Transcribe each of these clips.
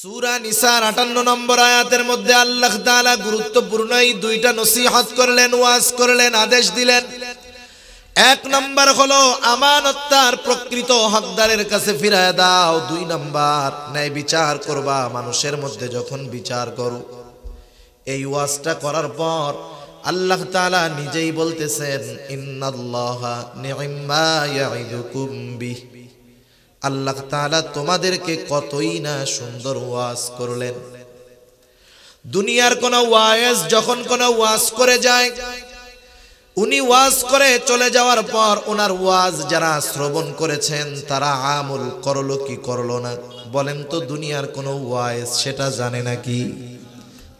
সুরা নিসার আটান্ন নম্বর আয়াতের মধ্যে দুইটা করলেন ওয়াজ করলেন আদেশ দিলেন এক নম্বর প্রকৃত হকদারের কাছে ফিরায় দাও দুই নম্বর ন্যায় বিচার করবা মানুষের মধ্যে যখন বিচার করু এই ওয়াজটা করার পর আল্লাহ নিজেই বলতেছেন ইন্নাল্লাহ নিম্মা ইয়াইদুকুম বিহ আল্লাহ তালা তোমাদেরকে কতই না সুন্দর ওয়াজ করলেন দুনিয়ার কোন ওয়াজ যখন কোন ওয়াজ করে যায় উনি ওয়াজ করে চলে যাওয়ার পর ওনার ওয়াজ যারা শ্রবণ করেছেন তারা আমল করলো কি করলো না বলেন তো দুনিয়ার কোনো ওয়াজ সেটা জানে নাকি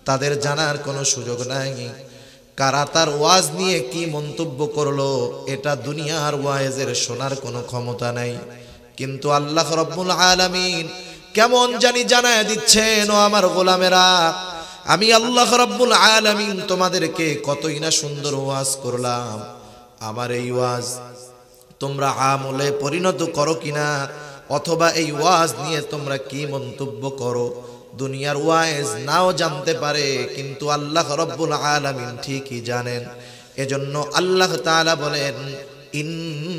তাদের জানার কোনো সুযোগ নাই কারা তার ওয়াজ নিয়ে কি মন্তব্য করলো এটা দুনিয়ার ওয়াজের শোনার কোনো ক্ষমতা নাই কিন্তু আল্লাহ রব্বুল আলমিন কেমন জানি জানায় দিচ্ছেন ও আমার গোলামেরা আমি আল্লাহ রব্বুল আলামিন তোমাদেরকে কতই না সুন্দর ওয়াজ করলাম আমার এই ওয়াজ তোমরা আমলে পরিণত করো কিনা অথবা এই ওয়াজ নিয়ে তোমরা কি মন্তব্য করো দুনিয়ার ওয়াজ নাও জানতে পারে কিন্তু আল্লাহ রব্বুল আলমিন ঠিকই জানেন এজন্য আল্লাহ তালা বলেন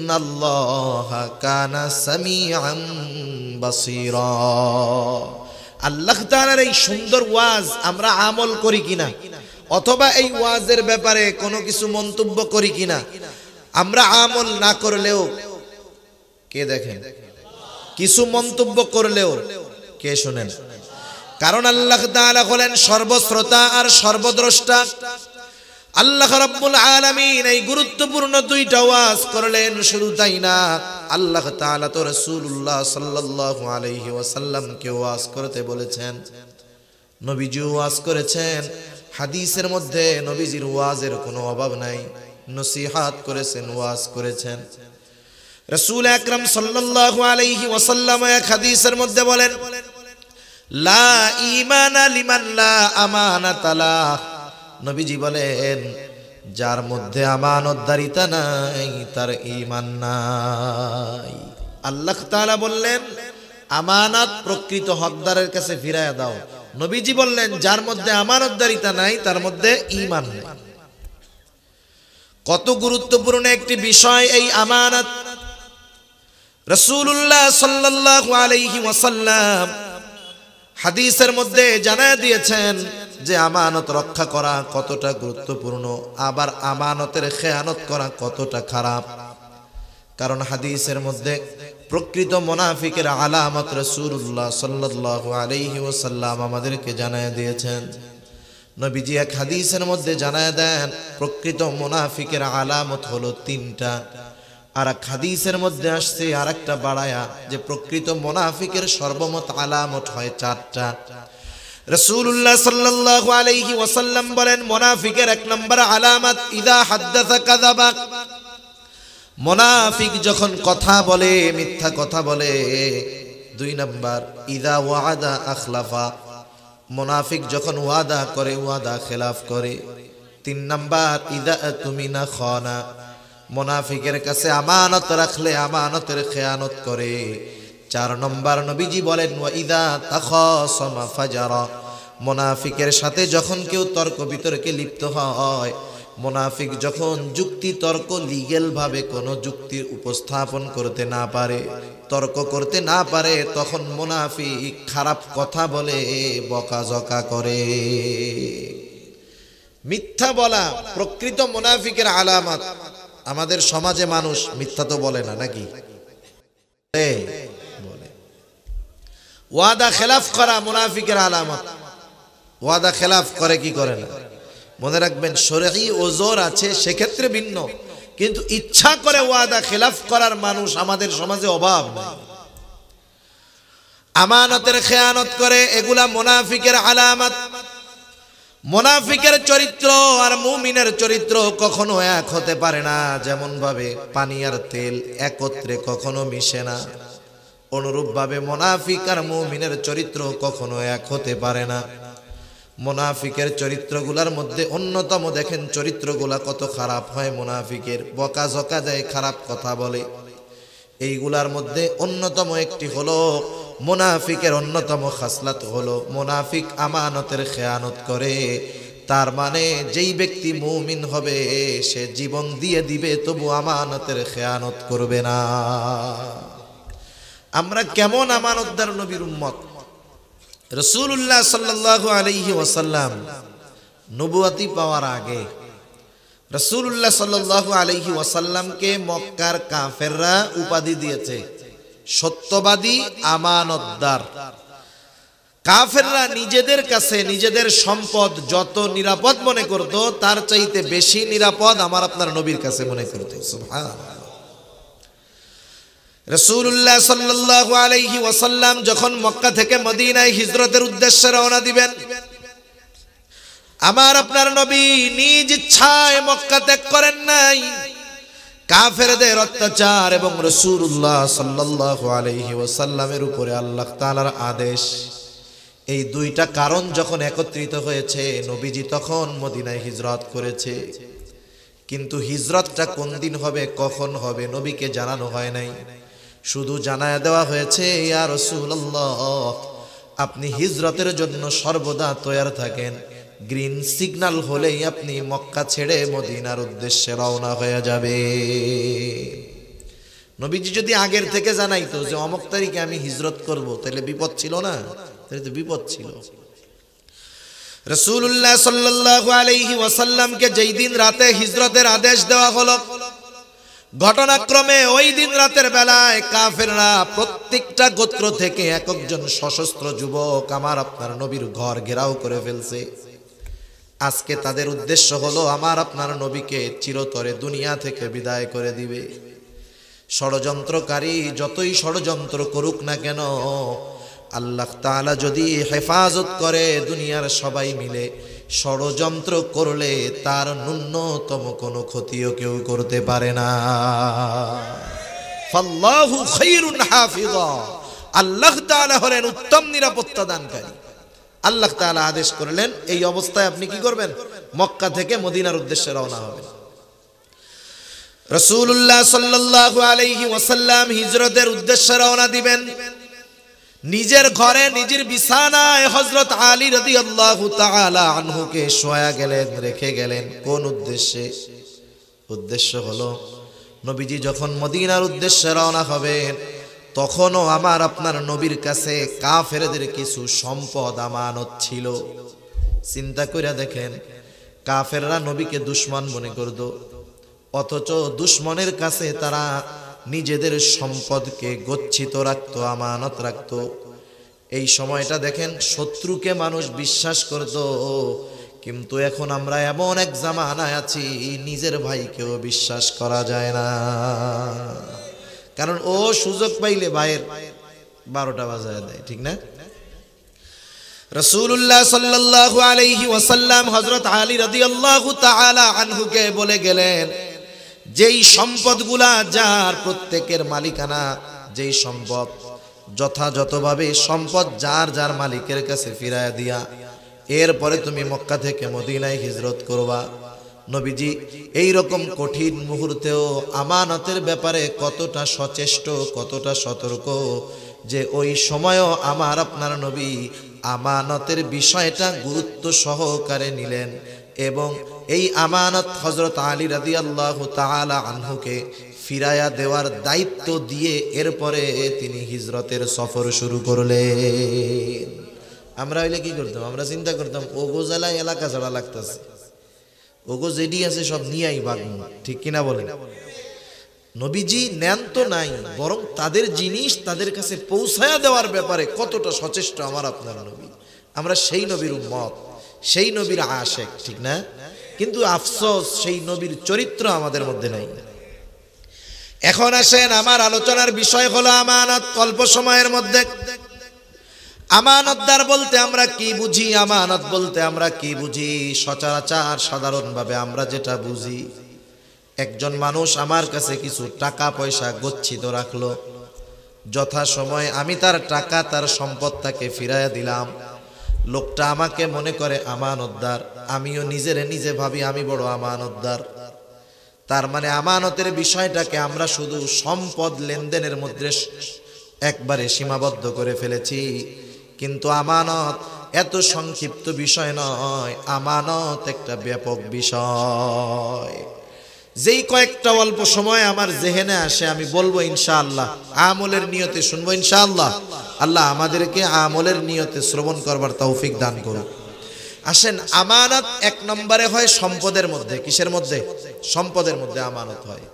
আল্লাহ তালার এই সুন্দর ওয়াজ আমরা আমল করি কিনা অথবা এই ওয়াজের ব্যাপারে কোনো কিছু মন্তব্য করি কিনা আমরা আমল না করলেও কে দেখেন কিছু মন্তব্য করলেও কে শোনেন কারণ আল্লাহ হলেন সর্বশ্রোতা আর সর্বদ্রষ্টা আল্লাহ রব্বুল আলমিন এই গুরুত্বপূর্ণ দুইটা ওয়াজ করলেন শুধু তাই না আল্লাহ তাআলা তো সাল্লাহ আলহি আলাইহি ওয়াসাল্লামকে ওয়াজ করতে বলেছেন নবীজি ওয়াজ করেছেন হাদিসের মধ্যে নবীজির ওয়াজের কোনো অভাব নাই নসিহাত করেছেন ওয়াজ করেছেন রসুল আকরম সাল্লাহ আলাইহি ওয়াসাল্লাম এক হাদিসের মধ্যে বলেন লা ইমান লিমান লা আমানাতালা নবীজি বলেন যার মধ্যে আমান উদ্ধারিতা নাই তার ইমান নাই আল্লাহ তাআলা বললেন আমানাত প্রকৃত হকদারের কাছে ফিরাইয়া দাও নবীজি বললেন যার মধ্যে উদ্ধারিতা নাই তার মধ্যে ইমান নাই কত গুরুত্বপূর্ণ একটি বিষয় এই আমানত রসুল্লাহ সাল্লাহ আলাইহি ওয়াসাল্লাম হাদিসের মধ্যে জানা দিয়েছেন যে আমানত রক্ষা করা কতটা গুরুত্বপূর্ণ আবার আমানতের খেয়ানত করা কতটা খারাপ কারণ হাদিসের মধ্যে প্রকৃত মোনাফিকের আলামত রসুল্লাহ সাল্লাহ আলহি ওসাল্লাম আমাদেরকে জানায় দিয়েছেন নবীজি এক হাদিসের মধ্যে জানায় দেন প্রকৃত মোনাফিকের আলামত হলো তিনটা আর এক হাদিসের মধ্যে আসছে আর একটা বাড়ায়া যে প্রকৃত মোনাফিকের সর্বমত আলামত হয় চারটা বলেন এক আলামত মোনাফিক যখন কথা বলে মিথ্যা কথা বলে দুই ওয়াদা আখলাফা যখন করে ওয়াদা খেলাফ করে তিন নম্বর ইদা তুমি না খনা মোনাফিকের কাছে আমানত রাখলে আমানতের খেয়ানত করে চার নম্বর নবীজি বলেন ওয়া ইদা তাখ ফাজারা মোনাফিকের সাথে যখন কেউ তর্ক বিতর্কে লিপ্ত হয় মোনাফিক যখন যুক্তি তর্ক লিগেল ভাবে কোনো যুক্তির উপস্থাপন করতে না পারে তর্ক করতে না পারে তখন মোনাফিক খারাপ কথা বলে বকাঝকা করে মিথ্যা বলা প্রকৃত মোনাফিকের আলামত আমাদের সমাজে মানুষ মিথ্যা তো বলে না নাকি ওয়াদা খেলাফ করা মোনাফিকের আলামত ওয়াদা খেলাফ করে কি করে না মনে রাখবেন সরেহি ওজোর আছে সেক্ষেত্রে ভিন্ন কিন্তু ইচ্ছা করে ওয়াদা খেলাফ করার মানুষ আমাদের সমাজে অভাব নেই আমানতের খেয়ানত করে এগুলা মোনাফিকের আলামত মোনাফিকের চরিত্র আর মুমিনের চরিত্র কখনো এক হতে পারে না যেমন ভাবে পানি আর তেল একত্রে কখনো মিশে না অনুরূপভাবে মোনাফিক আর মুমিনের চরিত্র কখনো এক হতে পারে না মোনাফিকের চরিত্রগুলার মধ্যে অন্যতম দেখেন চরিত্রগুলা কত খারাপ হয় মোনাফিকের বকা জকা দেয় খারাপ কথা বলে এইগুলার মধ্যে অন্যতম একটি হলো মোনাফিকের অন্যতম খাসলাত হলো মোনাফিক আমানতের খেয়ানত করে তার মানে যেই ব্যক্তি মুমিন হবে সে জীবন দিয়ে দিবে তবু আমানতের খেয়ানত করবে না আমরা কেমন আমানতদার নবীর উম্মত রসুল্লাহ সাল্লাহ আলহি ওয়াসাল্লাম নবুয়াতি পাওয়ার আগে রসুল্লাহ সাল্লাহ আলহি ওয়াসাল্লামকে মক্কার কাফেররা উপাধি দিয়েছে সত্যবাদী আমানতদার কাফেররা নিজেদের কাছে নিজেদের সম্পদ যত নিরাপদ মনে করত তার চাইতে বেশি নিরাপদ আমার আপনার নবীর কাছে মনে করত সুবহানাল্লাহ রসুল্লাহ সাল্লাহ আলহি ওয়াসাল্লাম যখন মক্কা থেকে মদিনায় হিজরতের উদ্দেশ্যে রওনা দিবেন আমার আপনার নবী নিজ ইচ্ছায় মক্কা ত্যাগ করেন নাই কাফেরদের অত্যাচার এবং রসুল্লাহ সাল্লাহ আলহি ওয়াসাল্লামের উপরে আল্লাহ তালার আদেশ এই দুইটা কারণ যখন একত্রিত হয়েছে নবীজি তখন মদিনায় হিজরত করেছে কিন্তু হিজরতটা কোন দিন হবে কখন হবে নবীকে জানানো হয় নাই শুধু জানায় দেওয়া হয়েছে আপনি হিজরতের জন্য সর্বদা তৈরি থাকেন গ্রিন সিগনাল হলেই আপনি মক্কা ছেড়ে মদিনার উদ্দেশ্যে রওনা হয়ে যাবে নবীজি যদি আগের থেকে জানাইতো যে অমক তারিখে আমি হিজরত করব তাহলে বিপদ ছিল না তাহলে তো বিপদ ছিল রসুল্লাহ সাল্লাহ আলহি ওয়াসাল্লামকে যেই দিন রাতে হিজরতের আদেশ দেওয়া হলো ঘটনাক্রমে ওই দিন রাতের বেলায় কাফেররা প্রত্যেকটা গোত্র থেকে একজন সশস্ত্র যুবক আমার আপনার নবীর ঘর ঘেরাও করে ফেলছে আজকে তাদের উদ্দেশ্য হলো আমার আপনার নবীকে চিরতরে দুনিয়া থেকে বিদায় করে দিবে ষড়যন্ত্রকারী যতই ষড়যন্ত্র করুক না কেন আল্লাহ তাআলা যদি হেফাজত করে দুনিয়ার সবাই মিলে ষড়যন্ত্র করলে তার ন্যূনতম কোনো ক্ষতিও কেউ করতে পারে না আল্লাহ তাআলা হলেন উত্তম নিরাপত্তা দানকারী আল্লাহ তাআলা আদেশ করলেন এই অবস্থায় আপনি কি করবেন মক্কা থেকে মদিনার উদ্দেশ্যে রওনা হবেন রসুল্লাহ সাল্লাল্লাহু আলাইহি ওয়াসাল্লাম হিজরতের উদ্দেশ্যে রওনা দিবেন নিজের ঘরে নিজের বিছানায় হজরত আলী রদি আল্লাহ আনহুকে শোয়া গেলেন রেখে গেলেন কোন উদ্দেশ্যে উদ্দেশ্য হলো নবীজি যখন মদিনার উদ্দেশ্যে রওনা হবেন তখনও আমার আপনার নবীর কাছে কাফেরদের কিছু সম্পদ আমানত ছিল চিন্তা করে দেখেন কাফেররা নবীকে দুশ্মন মনে করত অথচ দুশ্মনের কাছে তারা নিজেদের সম্পদকে গচ্ছিত রাখত আমানত রাখত এই সময়টা দেখেন শত্রুকে মানুষ বিশ্বাস করত কিন্তু এখন আমরা এমন এক জামানায় আছি নিজের ভাইকেও বিশ্বাস করা যায় না কারণ ও সুযোগ পাইলে ভাইয়ের বারোটা বাজায় দেয় ঠিক না রসুল্লাহ সাল্লাহ আলহি ওয়াসাল্লাম হজরত আলী রাজি আল্লাহ আনহুকে বলে গেলেন যেই সম্পদগুলা যার প্রত্যেকের মালিকানা যেই সম্পদ যথাযথভাবে সম্পদ যার যার মালিকের কাছে ফিরাইয়া দিয়া এরপরে তুমি মক্কা থেকে মদিনায় হিজরত করবা নবীজি এই রকম কঠিন মুহূর্তেও আমানতের ব্যাপারে কতটা সচেষ্ট কতটা সতর্ক যে ওই সময়ও আমার আপনার নবী আমানতের বিষয়টা গুরুত্ব সহকারে নিলেন এবং এই আমানত হজরত আলী রাজি আল্লাহ তালা আনহুকে ফিরায়া দেওয়ার দায়িত্ব দিয়ে এরপরে তিনি হিজরতের সফর শুরু করলেন আমরা হইলে কি করতাম আমরা চিন্তা করতাম ওগোজালা এলাকা ছাড়া লাগতেছে ওগো যেডি আছে সব নিয়াই বাগমু ঠিক কিনা বলেন নবীজি নেন তো নাই বরং তাদের জিনিস তাদের কাছে পৌঁছায়া দেওয়ার ব্যাপারে কতটা সচেষ্ট আমার আপনারা নবী আমরা সেই নবীর মত সেই নবীর আশেক ঠিক না কিন্তু আফসোস সেই নবীর চরিত্র আমাদের মধ্যে নাই এখন আসেন আমার আলোচনার বিষয় হলো আমানত অল্প সময়ের মধ্যে আমানতদার বলতে আমরা কি বুঝি আমানত বলতে আমরা কি বুঝি সচরাচার সাধারণভাবে আমরা যেটা বুঝি একজন মানুষ আমার কাছে কিছু টাকা পয়সা গচ্ছিত রাখলো যথা সময় আমি তার টাকা তার সম্পদটাকে ফিরাইয়া দিলাম লোকটা আমাকে মনে করে আমানতদার আমিও নিজেরে নিজে ভাবি আমি বড় আমানতদার তার মানে আমানতের বিষয়টাকে আমরা শুধু সম্পদ লেনদেনের মধ্যে একবারে সীমাবদ্ধ করে ফেলেছি কিন্তু আমানত এত সংক্ষিপ্ত বিষয় নয় আমানত একটা ব্যাপক বিষয় যেই কয়েকটা অল্প সময় আমার জেহেনে আসে আমি বলবো ইনশাআল্লাহ আমলের নিয়তে শুনবো ইনশাআল্লাহ আল্লাহ আমাদেরকে আমলের নিয়তে শ্রবণ করবার তৌফিক দান করুন আসেন আমানত এক নম্বরে হয় সম্পদের মধ্যে কিসের মধ্যে সম্পদের মধ্যে আমানত হয়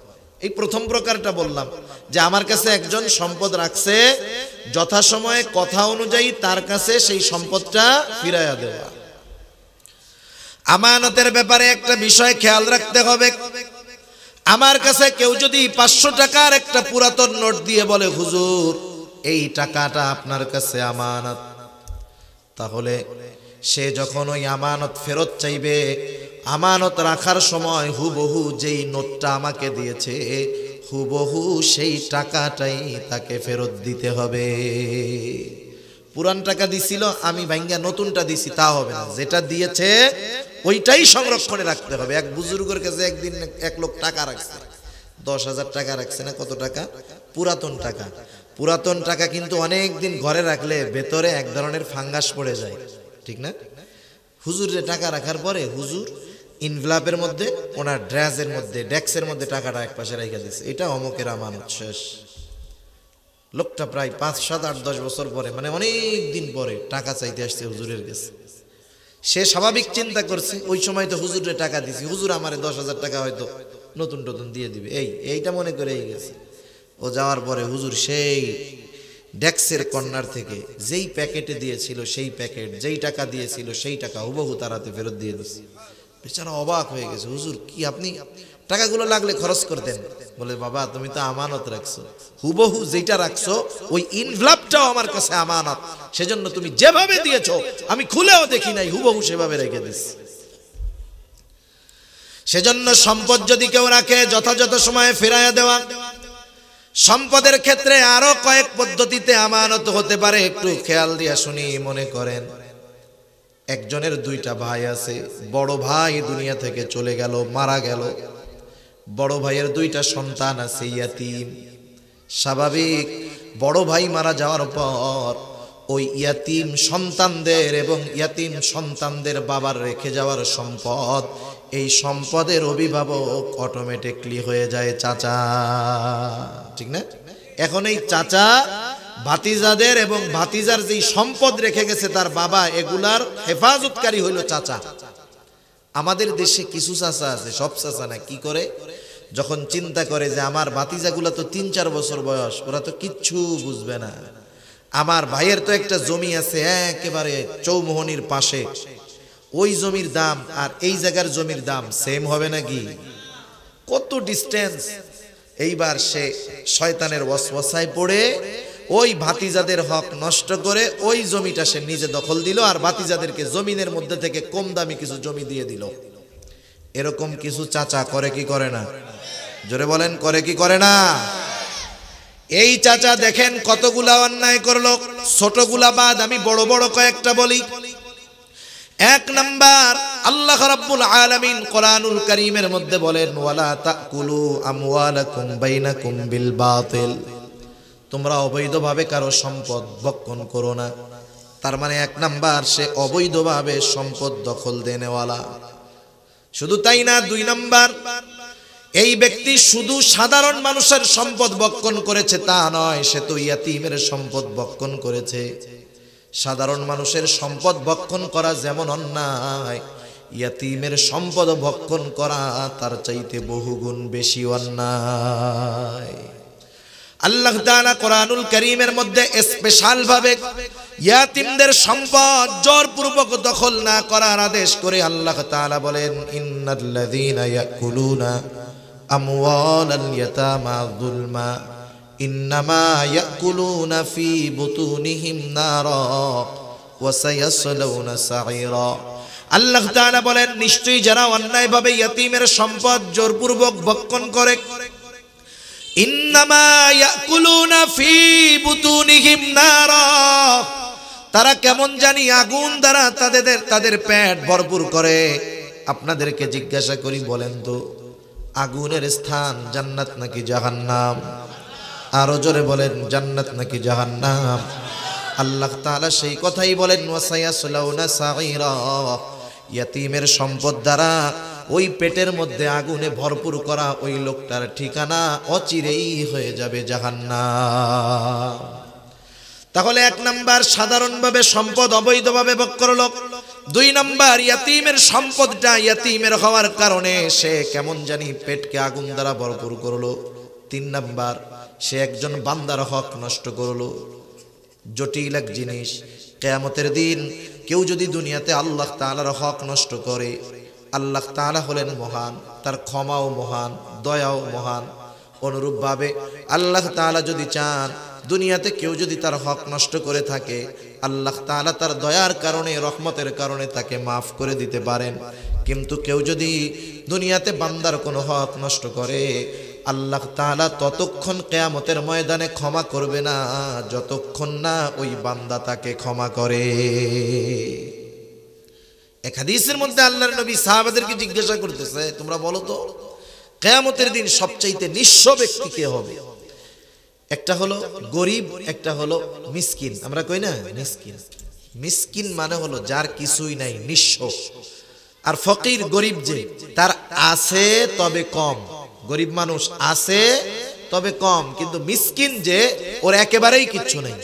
এই প্রথম প্রকারটা বললাম যে আমার কাছে একজন সম্পদ রাখছে যথাসময়ে কথা অনুযায়ী তার কাছে সেই সম্পদটা ফিরাইয়া দেওয়া আমানতের ব্যাপারে একটা বিষয় খেয়াল রাখতে হবে আমার কাছে কেউ যদি পাঁচশো টাকার একটা পুরাতন নোট দিয়ে বলে হুজুর এই টাকাটা আপনার কাছে আমানত তাহলে সে যখন ওই আমানত ফেরত চাইবে আমানত রাখার সময় হুবহু যেই নোটটা আমাকে দিয়েছে হুবহু সেই টাকাটাই তাকে ফেরত দিতে হবে পুরান টাকা দিছিল আমি ভাইঙ্গা নতুনটা দিছি তা হবে না যেটা দিয়েছে ওইটাই সংরক্ষণে রাখতে হবে এক বুজুর্গের কাছে একদিন এক লোক টাকা রাখছে দশ হাজার টাকা রাখছে না কত টাকা পুরাতন টাকা পুরাতন টাকা কিন্তু অনেক দিন ঘরে রাখলে ভেতরে এক ধরনের ফাঙ্গাস পড়ে যায় ঠিক না হুজুরে টাকা রাখার পরে হুজুর ইনভ্লাপের মধ্যে ওনার ড্রেসের মধ্যে ডেক্সের মধ্যে টাকাটা এক পাশে রেখে দিয়েছে এটা অমুকের আমানত শেষ লোকটা প্রায় পাঁচ সাত আট দশ বছর পরে মানে অনেক দিন পরে টাকা চাইতে আসছে হুজুরের কাছে সে স্বাভাবিক চিন্তা করছে ওই সময় তো হুজুরে টাকা দিছি হুজুর আমারে দশ হাজার টাকা হয়তো নতুন নতুন দিয়ে দিবে এই এইটা মনে করে গেছে ও যাওয়ার পরে হুজুর সেই ডেক্সের কর্নার থেকে যেই প্যাকেটে দিয়েছিল সেই প্যাকেট যেই টাকা দিয়েছিল সেই টাকা হুবহু তার হাতে ফেরত দিয়ে দিচ্ছে বেচারা অবাক হয়ে গেছে হুজুর কি আপনি টাকাগুলো লাগলে খরচ করতেন বলে বাবা তুমি তো আমানত রাখছো হুবহু যেটা রাখছো ওই ইনভ্লাপটাও আমার কাছে আমানত সেজন্য তুমি যেভাবে দিয়েছ আমি খুলেও দেখি নাই হুবহু সেভাবে রেখে দিছি সেজন্য সম্পদ যদি কেউ রাখে যথাযথ সময়ে ফেরাইয়া দেওয়া সম্পদের ক্ষেত্রে আরো কয়েক পদ্ধতিতে আমানত হতে পারে একটু খেয়াল দিয়া শুনি মনে করেন একজনের দুইটা ভাই আছে বড় ভাই দুনিয়া থেকে চলে গেল মারা গেল বড় ভাইয়ের দুইটা সন্তান আছে ইয়াতিম স্বাভাবিক বড় ভাই মারা যাওয়ার পর ওই ইয়াতিম সন্তানদের এবং ইয়াতিম সন্তানদের বাবার রেখে যাওয়ার সম্পদ এই সম্পদের অভিভাবক অটোমেটিকলি হয়ে যায় চাচা ঠিক না এখন এই চাচা ভাতিজাদের এবং ভাতিজার যেই সম্পদ রেখে গেছে তার বাবা এগুলার হেফাজতকারী হইল চাচা আমাদের দেশে কিছু চাচা আছে সব চাচা না কি করে যখন চিন্তা করে যে আমার ভাতিজাগুলা তো তিন চার বছর বয়স ওরা তো কিচ্ছু বুঝবে না আমার ভাইয়ের তো একটা জমি আছে একেবারে চৌমোহনির পাশে ওই জমির দাম আর এই জায়গার জমির দাম সেম হবে নাকি কত ডিস্টেন্স এইবার সে শয়তানের ওয়াসওয়াসায় পড়ে ওই ভাতিজাদের হক নষ্ট করে ওই জমিটা সে নিজে দখল দিল আর ভাতিজাদেরকে জমিনের মধ্যে থেকে কম দামি কিছু জমি দিয়ে দিল এরকম কিছু চাচা করে কি করে না জোরে বলেন করে কি করে না এই চাচা দেখেন কতগুলা অন্যায় করলো ছোটগুলা বাদ আমি বড় বড় কয়েকটা বলি এক নাম্বার আল্লাহ রাব্বুল আলামিন কোরআনুল কারীমের মধ্যে বলেন ওয়ালা তাকুলু আমওয়ালাকুম বাইনাকুম বিল বাতিল তোমরা অবৈধভাবে কারো সম্পদ ভক্ষণ করো না তার মানে এক নাম্বার সে অবৈধভাবে সম্পদ দখল দেনেওয়ালা শুধু তাই না দুই নাম্বার এই ব্যক্তি শুধু সাধারণ মানুষের সম্পদ বক্ষণ করেছে তা নয় সে তো ইয়াতিমের সম্পদ বক্ষণ করেছে সাধারণ মানুষের সম্পদ ভক্ষণ করা যেমন অন্যায় ইয়াতিমের সম্পদ ভক্ষণ করা তার চাইতে বহুগুণ বেশি অন্যায় আল্লাহ তাআলা কোরআনুল কারীমের মধ্যে স্পেশাল ভাবে ইয়াতিমদের সম্পদ জোরপূর্বক দখল না করার আদেশ করে আল্লাহ তাআলা বলেন ইন্নাল্লাযীনা ইয়াকুলুনা আমওয়ালাল ইয়াতামা যুলমা ইন্নামা ইয়াকুলুনা ফি বুতুনিহিম নারা ওয়া সায়াসলাউনা সাইরা আল্লাহ তাআলা বলেন নিশ্চয়ই যারা অন্যায়ভাবে ইয়াতিমের সম্পদ জোরপূর্বক ভক্ষণ করে ইন্নামা ইয়াকুলুনা ফি বুতুনিহিম নারা তারা কেমন জানি আগুন দ্বারা তাদের তাদের পেট ভরপুর করে আপনাদেরকে জিজ্ঞাসা করি বলেন তো আগুনের স্থান জান্নাত নাকি জাহান্নাম আরো জোরে বলেন জান্নাত নাকি জাহান্নাম আল্লাহ তাআলা সেই কথাই বলেন ওয়াসায়াসলাউনা সাগীরা ইয়াতিমের সম্পদ দ্বারা ওই পেটের মধ্যে আগুনে ভরপুর করা ওই লোকটার ঠিকানা অচিরেই হয়ে যাবে জাহান্নাম তাহলে এক নাম্বার সাধারণভাবে সম্পদ অবৈধভাবে ভোগ করলো দুই নাম্বার ইয়াতিমের সম্পদটা ইয়াতিমের হওয়ার কারণে সে কেমন জানি পেটকে আগুন দ্বারা ভরপুর করলো তিন নাম্বার সে একজন বান্দার হক নষ্ট করল জটিল এক জিনিস কেয়ামতের দিন কেউ যদি দুনিয়াতে আল্লাহ তালার হক নষ্ট করে আল্লাহ তালা হলেন মহান তার ক্ষমাও মহান দয়াও মহান অনুরূপভাবে আল্লাহ তালা যদি চান দুনিয়াতে কেউ যদি তার হক নষ্ট করে থাকে আল্লাহ তালা তার দয়ার কারণে রহমতের কারণে তাকে মাফ করে দিতে পারেন কিন্তু কেউ যদি দুনিয়াতে বান্দার কোনো হক নষ্ট করে আল্লাহ তাহলা ততক্ষণ কেয়ামতের ময়দানে ক্ষমা করবে না যতক্ষণ না ওই বান্দা তাকে ক্ষমা করে একাদিসের মধ্যে আল্লাহর নবী সাহাবাদেরকে জিজ্ঞাসা করতেছে তোমরা বলো তো কেয়ামতের দিন সবচাইতে নিঃস্ব ব্যক্তি কে হবে একটা হলো গরিব একটা হলো মিসকিন আমরা কই না মিসকিন মিসকিন মানে হলো যার কিছুই নাই নিঃস্ব আর ফকির গরিব যে তার আছে তবে কম গরিব মানুষ আছে তবে কম কিন্তু মিসকিন যে ওর একেবারেই কিচ্ছু নেই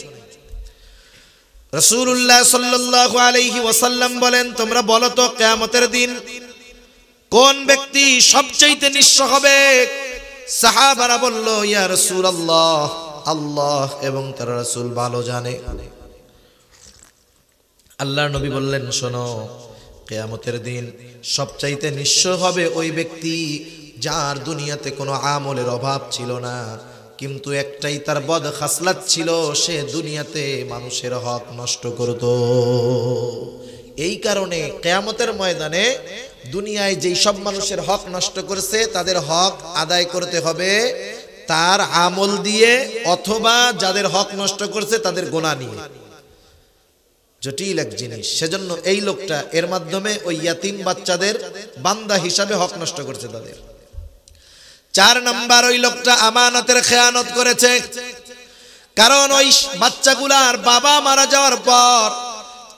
রসুল্লাহ সাল্লাহ আলহি ওয়াসাল্লাম বলেন তোমরা বলো তো কেয়ামতের দিন কোন ব্যক্তি সবচেয়ে নিঃস্ব হবে সাহাবারা বলল ইয়া রসুল আল্লাহ আল্লাহ এবং তার রসুল ভালো জানে আল্লাহ নবী বললেন শোনো কেয়ামতের দিন সবচাইতে নিঃস্ব হবে ওই ব্যক্তি যার দুনিয়াতে কোনো আমলের অভাব ছিল না কিন্তু একটাই তার বদ খাসলাত ছিল সে দুনিয়াতে মানুষের হক নষ্ট করত এই কারণে কেয়ামতের ময়দানে দুনিয়ায় যেই সব মানুষের হক নষ্ট করেছে তাদের হক আদায় করতে হবে তার আমল দিয়ে অথবা যাদের হক নষ্ট করছে তাদের গোনা নিয়ে জটিল এক জিনিস সেজন্য এই লোকটা এর মাধ্যমে ওই ইয়াতিম বাচ্চাদের বান্দা হিসাবে হক নষ্ট করছে তাদের চার নাম্বার ওই লোকটা আমানতের খেয়ানত করেছে কারণ ওই বাচ্চাগুলার বাবা মারা যাওয়ার পর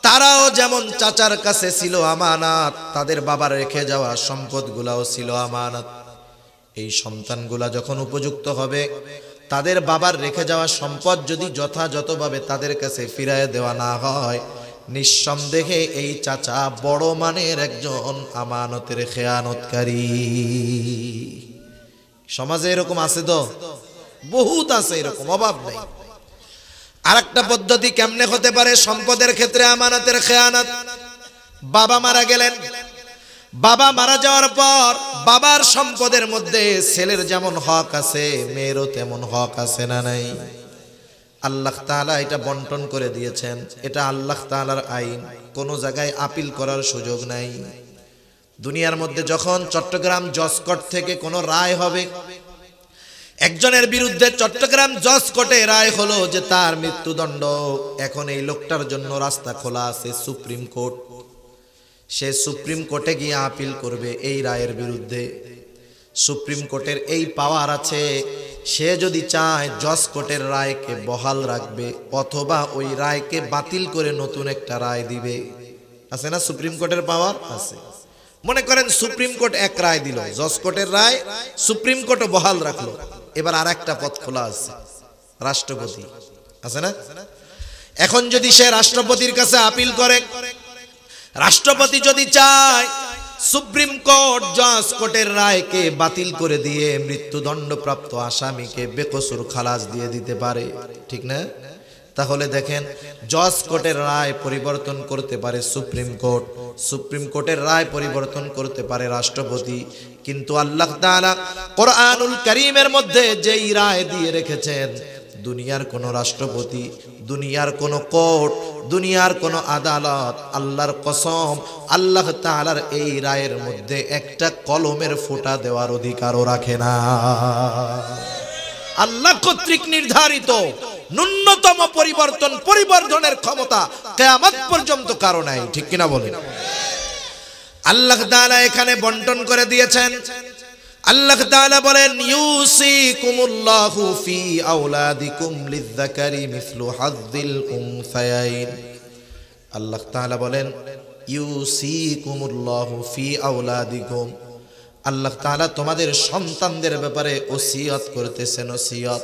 তারাও যেমন চাচার কাছে ছিল আমানত তাদের বাবার রেখে যাওয়া সম্পদগুলাও ছিল আমানত এই সন্তানগুলা যখন উপযুক্ত হবে তাদের বাবার রেখে যাওয়া সম্পদ যদি যথাযথভাবে তাদের কাছে ফিরায় দেওয়া না হয় নিঃসন্দেহে এই চাচা বড় মানের একজন আমানতের খেয়ানতকারী সমাজে এরকম আছে তো বহুত আছে এরকম অভাব নেই আর একটা পদ্ধতি কেমনে হতে পারে সম্পদের ক্ষেত্রে আমানতের খেয়ানত বাবা মারা গেলেন বাবা মারা যাওয়ার পর বাবার সম্পদের মধ্যে ছেলের যেমন হক আছে মেয়েরও তেমন হক আছে না নাই আল্লাহ তাআলা এটা বন্টন করে দিয়েছেন এটা আল্লাহ তাআলার আইন কোনো জায়গায় আপিল করার সুযোগ নাই দুনিয়ার মধ্যে যখন চট্টগ্রাম জসকট থেকে কোনো রায় হবে একজনের বিরুদ্ধে চট্টগ্রাম জসকোটে রায় হলো যে তার মৃত্যুদণ্ড এখন এই লোকটার জন্য রাস্তা খোলা আছে সুপ্রিম কোর্ট সে সুপ্রিম কোর্টে গিয়ে আপিল করবে এই রায়ের বিরুদ্ধে সুপ্রিম কোর্টের এই পাওয়ার আছে সে যদি চায় জজ কোর্টের রায়কে বহাল রাখবে অথবা ওই রায়কে বাতিল করে নতুন একটা রায় দিবে আছে না সুপ্রিম কোর্টের পাওয়ার আছে মনে করেন সুপ্রিম কোর্ট এক রায় দিল জজ কোর্টের রায় সুপ্রিম কোর্টও বহাল রাখলো এবার আর একটা পথ খোলা আছে রাষ্ট্রপতি আছে না এখন যদি সে রাষ্ট্রপতির কাছে আপিল করে রাষ্ট্রপতি যদি চায় সুপ্রিম কোর্ট জজ কোর্টের রায়কে বাতিল করে দিয়ে মৃত্যুদণ্ডপ্রাপ্ত আসামিকে বেকসুর খালাস দিয়ে দিতে পারে ঠিক না তাহলে দেখেন জজ কোর্টের রায় পরিবর্তন করতে পারে সুপ্রিম কোর্ট সুপ্রিম কোর্টের রায় পরিবর্তন করতে পারে রাষ্ট্রপতি কিন্তু আল্লাহ তাআলা কোরআনুল করিমের মধ্যে যেই রায় দিয়ে রেখেছেন দুনিয়ার কোন রাষ্ট্রপতি দুনিয়ার কোন কোর্ট দুনিয়ার কোন আদালত আল্লাহর কসম আল্লাহ তাআলার এই রায়ের মধ্যে একটা কলমের ফোঁটা দেওয়ার অধিকারও রাখে না আল্লাহ কর্তৃক নির্ধারিত ন্যূনতম পরিবর্তন পরিবর্তনের ক্ষমতা কেয়ামত পর্যন্ত কারো নাই ঠিক কিনা বলেন আল্লাহ তাআলা এখানে বন্টন করে দিয়েছেন আল্লাহ তাআলা বলেন ইউসিকুমুল্লাহু ফি আওলাদিকুম হাযিল উনসায়াইন আল্লাহ তাআলা বলেন ইউসিকুমুল্লাহু ফি আওলাদিকুম আল্লাহ তাআলা তোমাদের সন্তানদের ব্যাপারে ওসিয়ত করতেছেন ওসিয়ত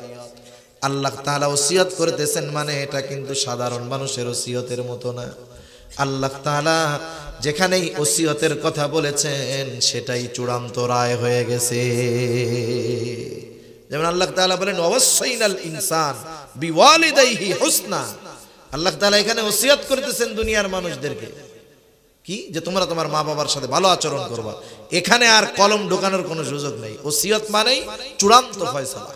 আল্লাহ তাহলা ওসিয়ত করতেছেন মানে এটা কিন্তু সাধারণ মানুষের ওসিয়তের মতো না আল্লাহ তাহলা যেখানেই ওসিয়তের কথা বলেছেন সেটাই চূড়ান্ত রায় হয়ে গেছে যেমন আল্লাহ তাআলা বলেন অবশ্যই নাল ইনসান বিওয়ালিদাইহি হোসনা আল্লাহ তালা এখানে ওসিয়ত করতেছেন দুনিয়ার মানুষদেরকে কি যে তোমরা তোমার মা বাবার সাথে ভালো আচরণ করবা এখানে আর কলম ঢোকানোর কোনো সুযোগ নেই ওসিয়ত মানেই চূড়ান্ত ফয়সালা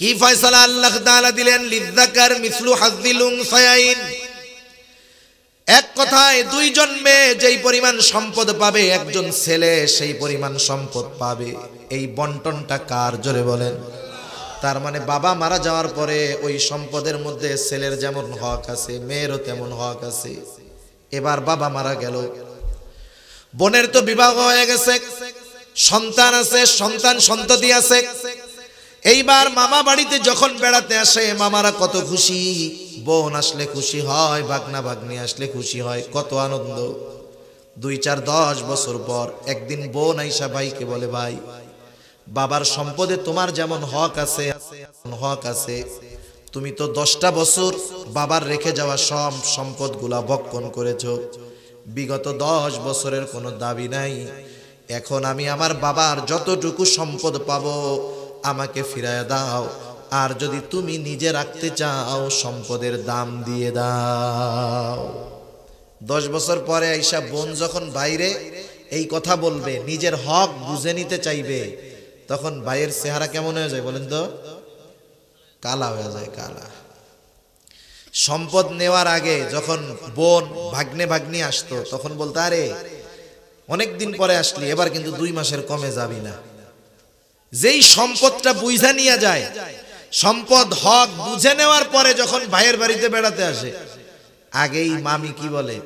কি ফয়সালা আল্লাহ তাআলা দিলেন লিজ্জাকার মিসলু হাজ্জিলুং সায়াইন এক কথায় দুইজন মেয়ে যেই পরিমাণ সম্পদ পাবে একজন ছেলে সেই পরিমাণ সম্পদ পাবে এই বন্টনটা কার জোরে বলেন তার মানে বাবা মারা যাওয়ার পরে ওই সম্পদের মধ্যে ছেলের যেমন হক আছে মেয়েরও তেমন হক আছে এবার বাবা মারা গেল বোনের তো বিবাহ হয়ে গেছে সন্তান আছে সন্তান সন্ততি আছে এইবার মামা বাড়িতে যখন বেড়াতে আসে মামারা কত খুশি বোন আসলে খুশি হয় ভাগনা ভাগ্নি আসলে খুশি হয় কত আনন্দ দুই চার দশ বছর পর একদিন বোন আইসা ভাইকে বলে ভাই বাবার সম্পদে তোমার যেমন হক আছে হক আছে তুমি তো দশটা বছর বাবার রেখে যাওয়া সব সম্পদগুলা ভক্ষণ করেছ বিগত দশ বছরের কোনো দাবি নাই এখন আমি আমার বাবার যতটুকু সম্পদ পাবো আমাকে ফিরায় দাও আর যদি তুমি নিজে রাখতে চাও সম্পদের দাম দিয়ে দাও দশ বছর পরে আইসা বোন যখন বাইরে এই কথা বলবে নিজের হক বুঝে নিতে চাইবে তখন ভাইয়ের চেহারা কেমন হয়ে যায় বলেন তো কালা হয়ে যায় কালা সম্পদ নেওয়ার আগে যখন বোন ভাগ্নে ভাগ্নি আসতো তখন বলতো আরে অনেক দিন পরে আসলি এবার কিন্তু দুই মাসের কমে যাবি না যেই সম্পদটা বুঝা নিয়ে যায় সম্পদ হক বুঝে নেওয়ার পরে যখন ভাইয়ের বাড়িতে বেড়াতে আসে আগেই মামি কি বলে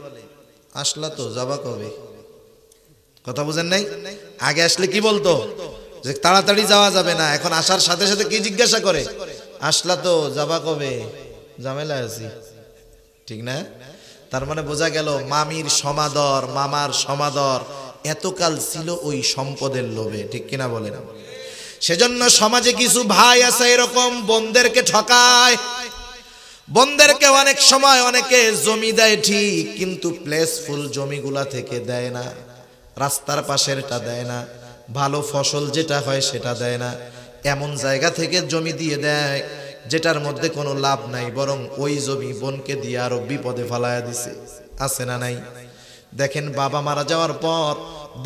আসলা তো যাবা কবে কথা বুঝেন নাই আগে আসলে কি বলতো যে তাড়াতাড়ি যাওয়া যাবে না এখন আসার সাথে সাথে কি জিজ্ঞাসা করে আসলা তো যাবা কবে ঝামেলা আছি ঠিক না তার মানে বোঝা গেল মামির সমাদর মামার সমাদর এতকাল ছিল ওই সম্পদের লোভে ঠিক কিনা বলে না সেজন্য সমাজে কিছু ভাই আছে এরকম বন্ধেরকে ঠকায় বন্ধেরকে অনেক সময় অনেকে জমি দেয় ঠিক কিন্তু প্লেসফুল জমিগুলা থেকে দেয় না রাস্তার পাশেরটা দেয় না ভালো ফসল যেটা হয় সেটা দেয় না এমন জায়গা থেকে জমি দিয়ে দেয় যেটার মধ্যে কোনো লাভ নাই বরং ওই জমি বোনকে দিয়ে আরো বিপদে ফেলায়া দিছে আছে না নাই দেখেন বাবা মারা যাওয়ার পর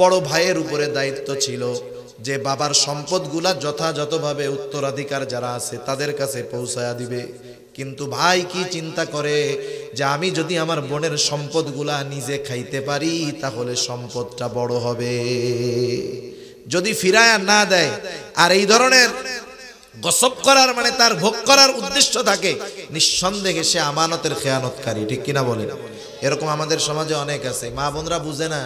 বড় ভাইয়ের উপরে দায়িত্ব ছিল যে বাবার সম্পদগুলা যথাযথভাবে উত্তরাধিকার যারা আছে তাদের কাছে পৌঁছায়া দিবে কিন্তু ভাই কি চিন্তা করে যে আমি যদি আমার বোনের সম্পদগুলা নিজে খাইতে পারি তাহলে সম্পদটা বড় হবে যদি ফিরায়া না দেয় আর এই ধরনের গসব করার মানে তার ভোগ করার উদ্দেশ্য থাকে নিঃসন্দেহে সে আমানতের খেয়ানতকারী ঠিক কিনা বলে এরকম আমাদের সমাজে অনেক আছে মা বোনরা বুঝে না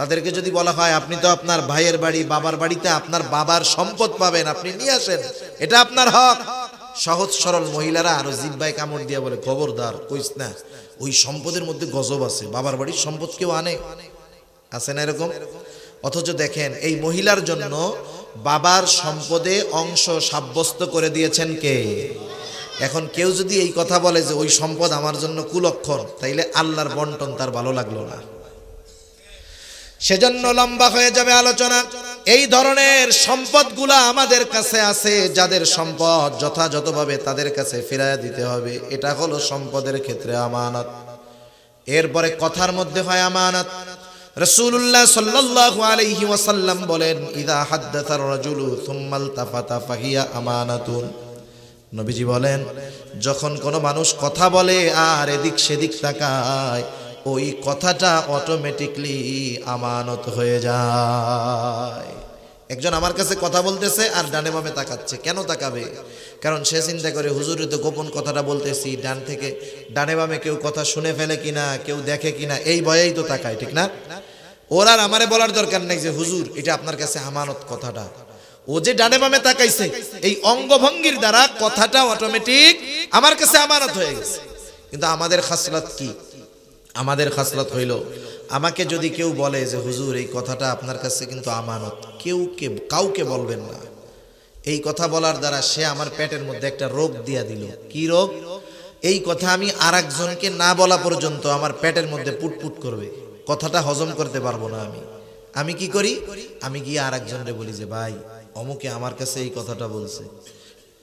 তাদেরকে যদি বলা হয় আপনি তো আপনার ভাইয়ের বাড়ি বাবার বাড়িতে আপনার বাবার সম্পদ পাবেন আপনি নিয়ে আসেন এটা আপনার হক সহজ সরল মহিলারা আরো জিব্বাই কামড় দিয়ে বলে খবরদার কইস না ওই সম্পদের মধ্যে গজব আছে বাবার বাড়ির সম্পদ কেউ আনে আছে না এরকম অথচ দেখেন এই মহিলার জন্য বাবার সম্পদে অংশ সাব্যস্ত করে দিয়েছেন কে এখন কেউ যদি এই কথা বলে যে ওই সম্পদ আমার জন্য কুলক্ষণ তাইলে আল্লাহর বন্টন তার ভালো লাগলো না সেজন্য লম্বা হয়ে যাবে আলোচনা এই ধরনের সম্পদগুলা আমাদের কাছে আছে যাদের সম্পদ যথাযথভাবে তাদের কাছে ফিরাইয়া দিতে হবে এটা হলো সম্পদের ক্ষেত্রে আমানত এরপরে কথার মধ্যে হয় আমানত রসুল্লাহ সাল্লাল্লাহু আলাইহি ওয়াসাল্লাম বলেন ইদা হাদ্দাথার রাজুলু সুম্মাল তাফাতা ফাহিয়া আমানাতুন নবীজি বলেন যখন কোনো মানুষ কথা বলে আর এদিক সেদিক তাকায় ওই কথাটা অটোমেটিকলি আমানত হয়ে যায় একজন আমার কাছে কথা বলতেছে আর ডানে বামে তাকাচ্ছে কেন তাকাবে কারণ সে চিন্তা করে হুজুরে তো গোপন কথাটা বলতেছি ডান থেকে ডানে বামে কেউ কথা শুনে ফেলে কিনা কেউ দেখে কিনা এই ভয়েই তো তাকায় ঠিক না ওর আর আমারে বলার দরকার নেই যে হুজুর এটা আপনার কাছে আমানত কথাটা ও যে ডানে বামে তাকাইছে এই অঙ্গভঙ্গির দ্বারা কথাটা অটোমেটিক আমার কাছে আমানত হয়ে গেছে কিন্তু আমাদের খাসলাত কি আমাদের খাসলত হইল আমাকে যদি কেউ বলে যে হুজুর এই কথাটা আপনার কাছে কিন্তু আমানত কেউ কে কাউকে বলবেন না এই কথা বলার দ্বারা সে আমার পেটের মধ্যে একটা রোগ দিয়া দিল কি রোগ এই কথা আমি আর একজনকে না বলা পর্যন্ত আমার পেটের মধ্যে পুটপুট করবে কথাটা হজম করতে পারবো না আমি আমি কি করি আমি গিয়ে আর একজনরে বলি যে ভাই অমুকে আমার কাছে এই কথাটা বলছে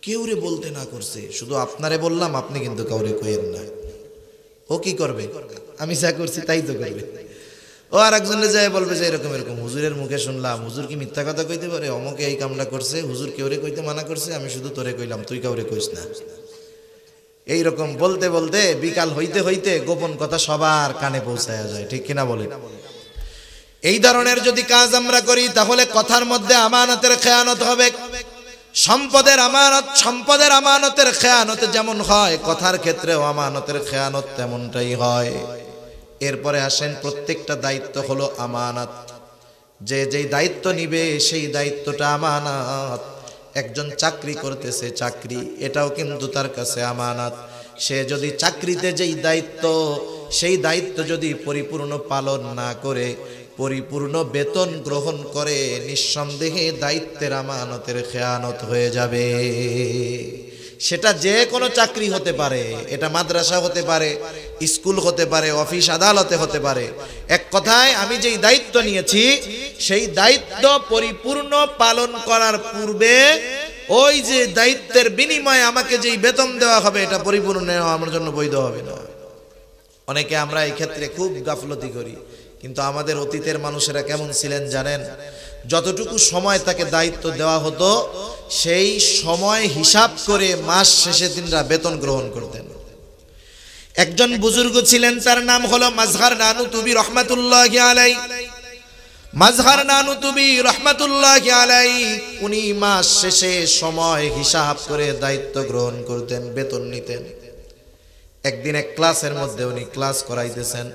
কেউ রে বলতে না করছে শুধু আপনারে বললাম আপনি কিন্তু কাউরে কইেন না ও কি করবে আমি যা করছি তাই তো করবে ও আর একজনে যায় বলবে যে এরকম এরকম হুজুরের মুখে শুনলাম হুজুর কি মিথ্যা কথা কইতে পারে অমুকে এই কামটা করছে হুজুর কেউরে কইতে মানা করছে আমি শুধু তোরে কইলাম তুই কাউরে কইস না এইরকম বলতে বলতে বিকাল হইতে হইতে গোপন কথা সবার কানে পৌঁছায় যায় ঠিক কিনা বলে এই ধরনের যদি কাজ আমরা করি তাহলে কথার মধ্যে আমানতের খেয়ানত হবে সম্পদের আমানত সম্পদের আমানতের খেয়ানত যেমন হয় কথার ক্ষেত্রেও আমানতের খেয়ানত তেমনটাই হয় এরপরে আসেন প্রত্যেকটা দায়িত্ব হলো আমানত যে যেই দায়িত্ব নিবে সেই দায়িত্বটা আমানত একজন চাকরি করতেছে চাকরি এটাও কিন্তু তার কাছে আমানত সে যদি চাকরিতে যেই দায়িত্ব সেই দায়িত্ব যদি পরিপূর্ণ পালন না করে পরিপূর্ণ বেতন গ্রহণ করে নিঃসন্দেহে দায়িত্বের আমানতের খেয়ানত হয়ে যাবে সেটা যে কোনো চাকরি হতে পারে এটা মাদ্রাসা হতে পারে স্কুল হতে পারে অফিস আদালতে হতে পারে এক কথায় আমি যেই দায়িত্ব নিয়েছি সেই দায়িত্ব পরিপূর্ণ পালন করার পূর্বে ওই যে দায়িত্বের বিনিময়ে আমাকে যেই বেতন দেওয়া হবে এটা পরিপূর্ণ আমার জন্য বৈধ হবে না অনেকে আমরা এই ক্ষেত্রে খুব গাফলতি করি কিন্তু আমাদের অতীতের মানুষেরা কেমন ছিলেন জানেন যতটুকু সময় তাকে দায়িত্ব দেওয়া হতো সেই সময় হিসাব করে মাস শেষে তিনরা বেতন গ্রহণ করতেন একজন বুজুর্গ ছিলেন তার নাম হলো মাঝহার নানু তুবি রহমাতুল্লাহ আলাই মাঝহার নানু তুবি রহমাতুল্লাহ আলাই উনি মাস শেষে সময় হিসাব করে দায়িত্ব গ্রহণ করতেন বেতন নিতেন একদিন এক ক্লাসের মধ্যে উনি ক্লাস করাইতেছেন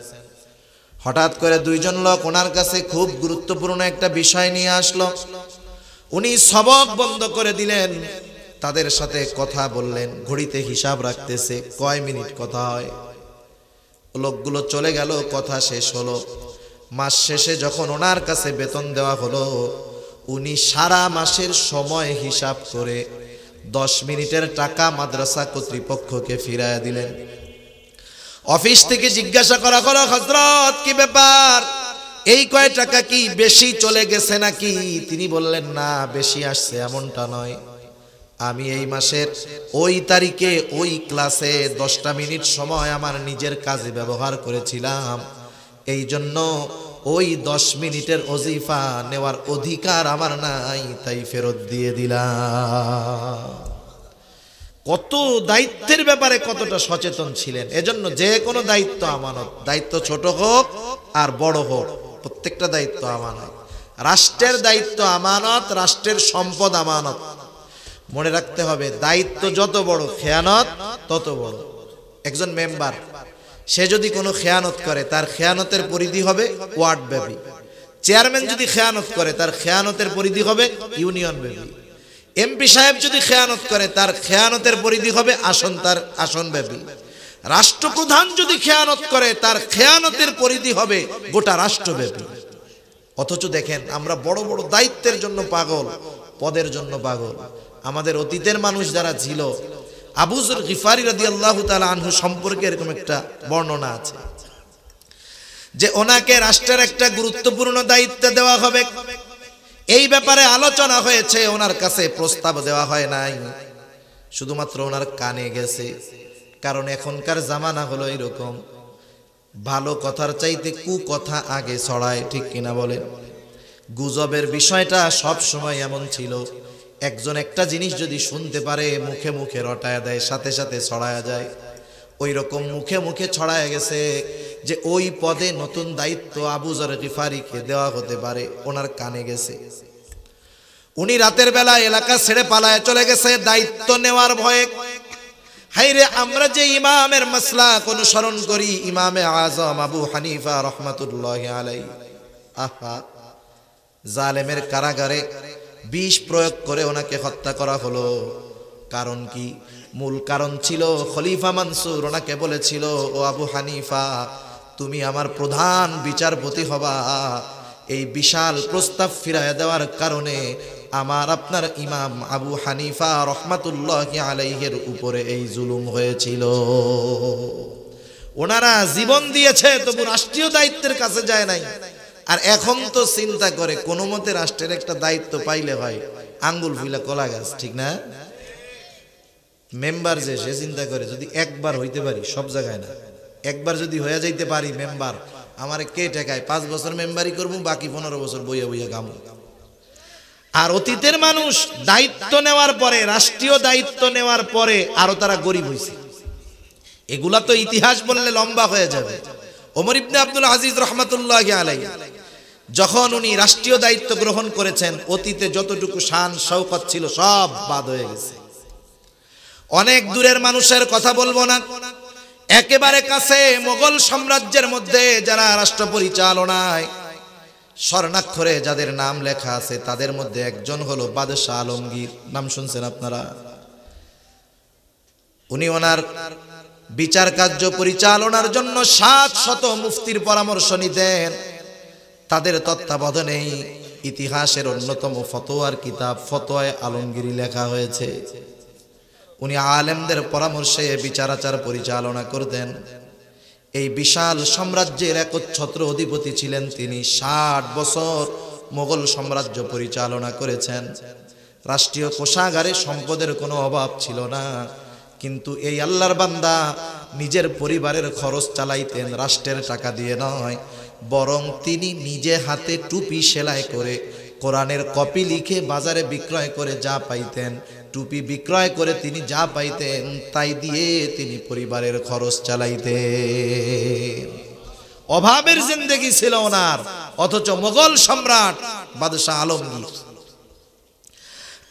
হঠাৎ করে দুইজন লোক ওনার কাছে খুব গুরুত্বপূর্ণ একটা বিষয় নিয়ে আসলো উনি সবক বন্ধ করে দিলেন তাদের সাথে কথা বললেন ঘড়িতে হিসাব রাখতেছে কয় মিনিট কথা হয় লোকগুলো চলে গেল কথা শেষ হলো মাস শেষে যখন ওনার কাছে বেতন দেওয়া হলো উনি সারা মাসের সময় হিসাব করে দশ মিনিটের টাকা মাদ্রাসা কর্তৃপক্ষকে ফিরাইয়া দিলেন অফিস থেকে জিজ্ঞাসা করা করো হজরত কি ব্যাপার এই কয় টাকা কি বেশি চলে গেছে নাকি তিনি বললেন না বেশি আসছে এমনটা নয় আমি এই মাসের ওই তারিখে ওই ক্লাসে দশটা মিনিট সময় আমার নিজের কাজে ব্যবহার করেছিলাম এই জন্য ওই দশ মিনিটের অজিফা নেওয়ার অধিকার আমার নাই তাই ফেরত দিয়ে দিলাম কত দায়িত্বের ব্যাপারে কতটা সচেতন ছিলেন এজন্য যে কোনো দায়িত্ব আমানত দায়িত্ব ছোট হোক আর বড় হোক প্রত্যেকটা দায়িত্ব আমানত রাষ্ট্রের দায়িত্ব আমানত রাষ্ট্রের সম্পদ আমানত মনে রাখতে হবে দায়িত্ব যত বড় খেয়ানত তত বড় একজন মেম্বার সে যদি কোনো খেয়ানত করে তার খেয়ানতের পরিধি হবে ওয়ার্ড ব্যাপী চেয়ারম্যান যদি খেয়ানত করে তার খেয়ানতের পরিধি হবে ইউনিয়ন ব্যাপী এমপি সাহেব যদি খেয়ানত করে তার খেয়ানতের পরিধি হবে আসন তার আসন ব্যাপী রাষ্ট্রপ্রধান যদি খেয়ানত করে তার খেয়ানতের পরিধি হবে গোটা রাষ্ট্রব্যাপী অথচ দেখেন আমরা বড় বড় দায়িত্বের জন্য পাগল পদের জন্য পাগল আমাদের অতীতের মানুষ যারা ছিল আবুজুর গিফারি রাদি আল্লাহ তালা আনহু সম্পর্কে এরকম একটা বর্ণনা আছে যে ওনাকে রাষ্ট্রের একটা গুরুত্বপূর্ণ দায়িত্ব দেওয়া হবে এই ব্যাপারে আলোচনা হয়েছে ওনার কাছে প্রস্তাব দেওয়া হয় নাই শুধুমাত্র ওনার কানে গেছে কারণ এখনকার জামানা হলো এরকম ভালো কথার চাইতে কু কথা আগে ছড়ায় ঠিক কিনা বলে গুজবের বিষয়টা সব সময় এমন ছিল একজন একটা জিনিস যদি শুনতে পারে মুখে মুখে রটায় দেয় সাথে সাথে ছড়ায় যায় ওইরকম মুখে মুখে ছড়ায় গেছে যে ওই পদে নতুন দায়িত্ব আবুজর রিফারিকে দেওয়া হতে পারে ওনার কানে গেছে উনি রাতের বেলা এলাকা ছেড়ে পালায় চলে গেছে দায়িত্ব নেওয়ার ভয়ে হাইরে আমরা যে ইমামের মাসলা অনুসরণ করি ইমামে আজম আবু হানিফা রহমাতুল্লাহ আলাই আহা জালেমের কারাগারে বিষ প্রয়োগ করে ওনাকে হত্যা করা হলো কারণ কি মূল কারণ ছিল খলিফা মানসুর ওনাকে বলেছিল ও আবু হানিফা তুমি আমার প্রধান বিচারপতি হবা এই বিশাল প্রস্তাব ফিরায় দেওয়ার কারণে আমার আপনার ইমাম আবু হানিফা রহমাতুল্লাহ আলাইহের উপরে এই জুলুম হয়েছিল ওনারা জীবন দিয়েছে তবু রাষ্ট্রীয় দায়িত্বের কাছে যায় নাই আর এখন তো চিন্তা করে কোনো মতে রাষ্ট্রের একটা দায়িত্ব পাইলে হয় আঙ্গুল ফিলা কলা গাছ ঠিক না মেম্বার যে সে চিন্তা করে যদি একবার হইতে পারি সব জায়গায় না একবার যদি হয়ে যাইতে পারি মেম্বার আমারে কে টেকায় পাঁচ বছর মেম্বারই করবো বাকি পনেরো বছর বইয়া বইয়া গাম আর অতীতের মানুষ দায়িত্ব নেওয়ার পরে রাষ্ট্রীয় দায়িত্ব নেওয়ার পরে আরো তারা গরিব হয়েছে এগুলা তো ইতিহাস বললে লম্বা হয়ে যাবে ওমর ইবনে আব্দুল আজিজ রহমতুল্লাহ আলাই যখন উনি রাষ্ট্রীয় দায়িত্ব গ্রহণ করেছেন অতীতে যতটুকু শান শৌকত ছিল সব বাদ হয়ে গেছে অনেক দূরের মানুষের কথা বলবো না একেবারে কাছে মোগল সাম্রাজ্যের মধ্যে যারা রাষ্ট্র পরিচালনায় স্বর্ণাক্ষরে যাদের নাম লেখা আছে তাদের মধ্যে একজন হলো বাদশাহ আলমগীর নাম শুনছেন আপনারা উনি ওনার বিচার কার্য পরিচালনার জন্য সাত শত মুফতির পরামর্শ নিতেন তাদের তত্ত্বাবধানেই ইতিহাসের অন্যতম ফতোয়ার কিতাব ফতোয় আলমগিরি লেখা হয়েছে উনি আলেমদের পরামর্শে বিচারাচার পরিচালনা করতেন এই বিশাল সাম্রাজ্যের একচ্ছত্র অধিপতি ছিলেন তিনি ষাট বছর মোগল সাম্রাজ্য পরিচালনা করেছেন রাষ্ট্রীয় কোষাগারে সম্পদের কোনো অভাব ছিল না কিন্তু এই আল্লাহর বান্দা নিজের পরিবারের খরচ চালাইতেন রাষ্ট্রের টাকা দিয়ে নয় বরং তিনি নিজে হাতে টুপি সেলাই করে কোরআনের কপি লিখে বাজারে বিক্রয় করে যা পাইতেন টুপি বিক্রয় করে তিনি যা পাইতেন তাই দিয়ে তিনি পরিবারের খরচ চালাইতেন অভাবের জিন্দেগি ছিল ওনার অথচ মোগল সম্রাট বাদশাহ আলমগীর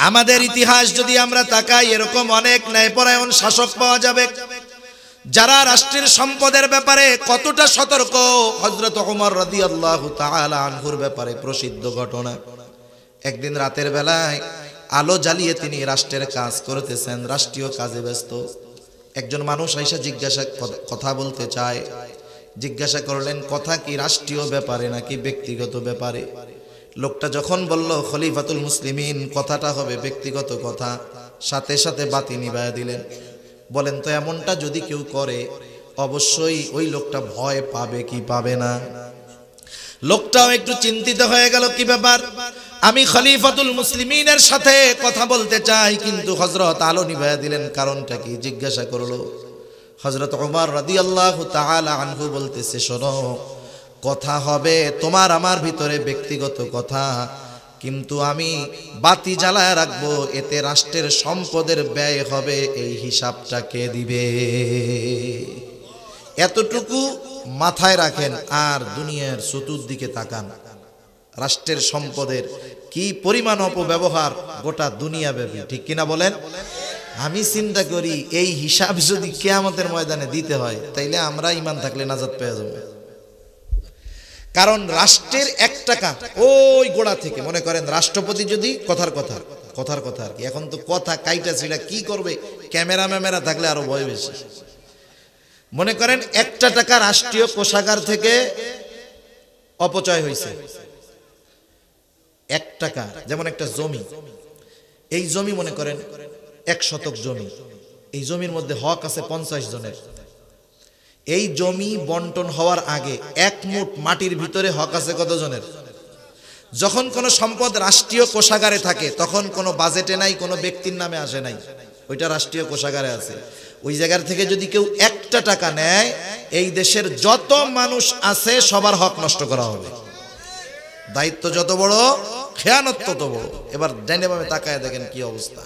আমাদের ইতিহাস যদি আমরা তাকাই এরকম অনেক ন্যায়পরায়ণ শাসক পাওয়া যাবে যারা রাষ্ট্রের সম্পদের ব্যাপারে কতটা সতর্ক হজরত ওমর রদি আল্লাহ আনহুর ব্যাপারে প্রসিদ্ধ ঘটনা একদিন রাতের বেলায় আলো জ্বালিয়ে তিনি রাষ্ট্রের কাজ করতেছেন রাষ্ট্রীয় কাজে ব্যস্ত একজন মানুষ আইসা জিজ্ঞাসা কথা বলতে চায় জিজ্ঞাসা করলেন কথা কি রাষ্ট্রীয় ব্যাপারে নাকি ব্যক্তিগত ব্যাপারে লোকটা যখন বলল খলিফাতুল মুসলিমিন কথাটা হবে ব্যক্তিগত কথা সাথে সাথে বাতি নিবায় দিলেন বলেন তো এমনটা যদি কেউ করে অবশ্যই ওই লোকটা ভয় পাবে কি পাবে না লোকটাও একটু চিন্তিত হয়ে গেল কি ব্যাপার আমি খলিফাতুল মুসলিমিনের সাথে কথা বলতে চাই কিন্তু হজরত আলো নিভাই দিলেন কারণটা কি জিজ্ঞাসা করলো হজরত ওমর রাদি আল্লাহ আনহু বলতেছে শোনো কথা হবে তোমার আমার ভিতরে ব্যক্তিগত কথা কিন্তু আমি বাতি জ্বালায় রাখবো এতে রাষ্ট্রের সম্পদের ব্যয় হবে এই হিসাবটা কে দিবে এতটুকু মাথায় রাখেন আর দুনিয়ার চতুর্দিকে তাকান রাষ্ট্রের সম্পদের কি পরিমাণ অপব্যবহার গোটা দুনিয়া ব্যাপী ঠিক কিনা বলেন আমি চিন্তা করি এই হিসাব যদি কেয়ামতের ময়দানে দিতে হয় তাইলে আমরা ইমান থাকলে নাজাদ পেয়ে যাবো কারণ রাষ্ট্রের এক টাকা ওই গোড়া থেকে মনে করেন রাষ্ট্রপতি যদি কথার কথা কথার কথা আর কি এখন তো কথা কাইটা সেটা কি করবে ক্যামেরা ম্যামেরা থাকলে আরো ভয় বেশি মনে করেন একটা টাকা রাষ্ট্রীয় কোষাগার থেকে অপচয় হয়েছে এক টাকা যেমন একটা জমি এই জমি মনে করেন এক শতক জমি এই জমির মধ্যে হক আছে পঞ্চাশ জনের এই জমি বন্টন হওয়ার আগে এক মুঠ মাটির ভিতরে হক আছে কতজনের যখন কোনো সম্পদ রাষ্ট্রীয় কোষাগারে থাকে তখন কোনো বাজেটে নাই কোনো ব্যক্তির নামে আসে নাই ওইটা রাষ্ট্রীয় কোষাগারে আছে ওই জায়গার থেকে যদি কেউ একটা টাকা নেয় এই দেশের যত মানুষ আছে সবার হক নষ্ট করা হবে দায়িত্ব যত বড় খেয়ানত তত বড় এবার ডাইনে তাকায় দেখেন কি অবস্থা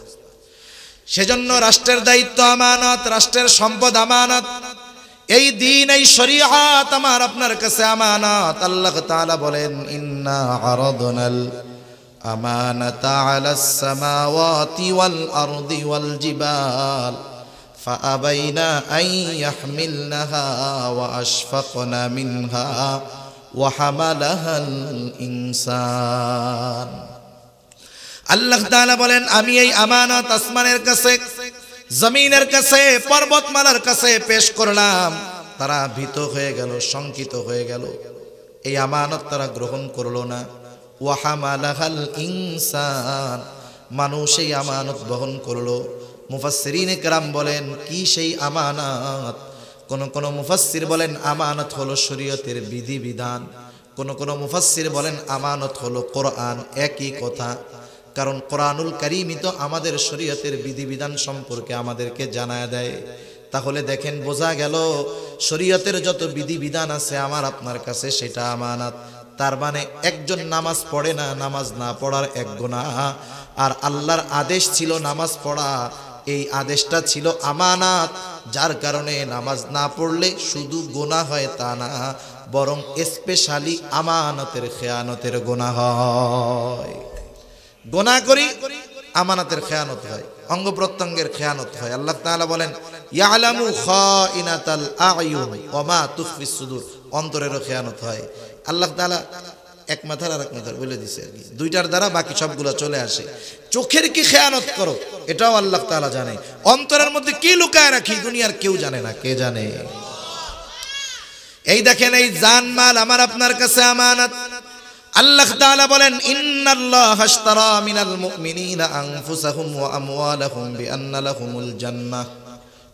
সেজন্য রাষ্ট্রের দায়িত্ব আমানত রাষ্ট্রের সম্পদ আমানত এই দিন এই শরীয়ত আমার আপনার কাছে আমানত আল্লাহ তাআলা বলেন ইন্না আরাদনাল আমানাতা আলাস সামাওয়াতি ওয়াল আরদি ওয়াল জিবাল فأبينا أن يحملنها وأشفقن منها ওয়াহামালাহাল ইনসান আল্লাহ তাআলা বলেন আমি এই আমানত আসমানের কাছে জমিনের কাছে পর্বতমালার কাছে পেশ করলাম তারা ভীত হয়ে গেল শঙ্কিত হয়ে গেল এই আমানত তারা গ্রহণ করলো না ওয়াহামালাহাল ইনসান মানুষ এই আমানত বহন করলো মুফাসসিরিন কেরাম বলেন কি সেই আমানত কোন কোন মুফাসির বলেন আমানত হলো শরীয়তের বিধিবিধান কোন কোন মুফাসির বলেন আমানত হলো কোরআন একই কথা কারণ কোরআনুল কারিমই তো আমাদের শরীয়তের বিধিবিধান সম্পর্কে আমাদেরকে জানায় দেয় তাহলে দেখেন বোঝা গেল শরীয়তের যত বিধিবিধান আছে আমার আপনার কাছে সেটা আমানাত তার মানে একজন নামাজ পড়ে না নামাজ না পড়ার এক গোনা আর আল্লাহর আদেশ ছিল নামাজ পড়া এই আদেশটা ছিল আমানাত যার কারণে নামাজ না পড়লে শুধু গোনা হয় তা না বরং স্পেশালি আমানতের খেয়ানতের গোনা হয় গোনা করি আমানাতের খেয়ানত হয় অঙ্গ প্রত্যঙ্গের খেয়ানত হয় আল্লাহ তাআলা বলেন অন্তরেরও খেয়ানত হয় আল্লাহ তালা এক মাথার আর এক মাথার বলে দিছে আর কি দুইটার দ্বারা বাকি সবগুলো চলে আসে চোখের কি খেয়ানত করো এটাও আল্লাহ তালা জানে অন্তরের মধ্যে কি লুকায় রাখি দুনিয়ার কেউ জানে না কে জানে এই দেখেন এই জান মাল আমার আপনার কাছে আমানত আল্লাহ তাআলা বলেন ইন্নাল্লাহ আশতারা মিনাল মুমিনিনা আনফুসাহুম ওয়া আমওয়ালাহুম বিআন্না লাহুমুল জান্নাহ